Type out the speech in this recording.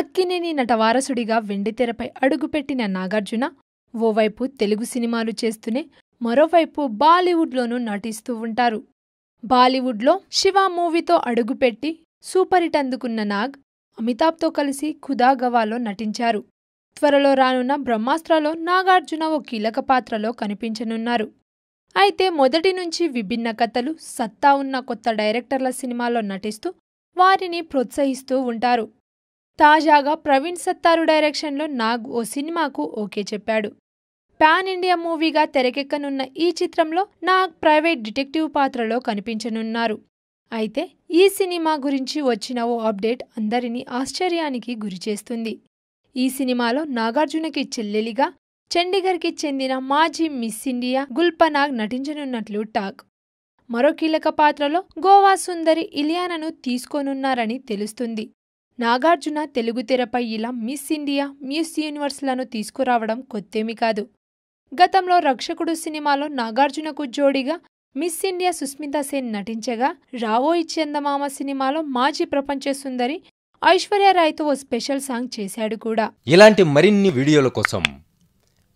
అక్కినేని నటవారసుడిగా వెండితెరపై అడుగుపెట్టిన నాగార్జున ఓవైపు తెలుగు సినిమాలు చేస్తూనే మరోవైపు బాలీవుడ్లోనూ నటిస్తూ ఉంటారు బాలీవుడ్లో శివ మూవీతో అడుగుపెట్టి సూపర్ హిట్ అందుకున్న నాగ్ అమితాబ్తో కలిసి ఖుదాగవాలో నటించారు త్వరలో రానున్న బ్రహ్మాస్త్రలో నాగార్జున ఓ కీలక పాత్రలో కనిపించనున్నారు అయితే మొదటి నుంచి విభిన్న కథలు సత్తా ఉన్న కొత్త డైరెక్టర్ల సినిమాల్లో నటిస్తూ వారిని ప్రోత్సహిస్తూ ఉంటారు తాజాగా ప్రవీణ్ సత్తారు డైరెక్షన్లో నాగ్ ఓ సినిమాకు ఓకే చెప్పాడు పాన్ ఇండియా మూవీగా తెరకెక్కనున్న ఈ చిత్రంలో నాగ్ ప్రైవేట్ డిటెక్టివ్ పాత్రలో కనిపించనున్నారు అయితే ఈ సినిమా గురించి వచ్చిన ఓ అప్డేట్ అందరినీ ఆశ్చర్యానికి గురిచేస్తుంది ఈ సినిమాలో నాగార్జునకి చెల్లెలిగా కి చెందిన మాజీ మిస్ ఇండియా గుల్పనాగ్ నటించనున్నట్లు టాక్ మరో కీలక పాత్రలో గోవా సుందరి ఇలియానాను తీసుకోనున్నారని తెలుస్తుంది నాగార్జున తెలుగు తెరపై ఇలా మిస్ ఇండియా మిస్ యూనివర్స్లను తీసుకురావడం కొత్తేమి కాదు గతంలో రక్షకుడు సినిమాలో నాగార్జునకు జోడిగా మిస్ ఇండియా సుస్మిత సేన్ నటించగా రావోయి చందమామ సినిమాలో మాజీ ప్రపంచ సుందరి ఐశ్వర్య ఓ స్పెషల్ సాంగ్ చేశాడు కూడా ఇలాంటి మరిన్ని వీడియోల కోసం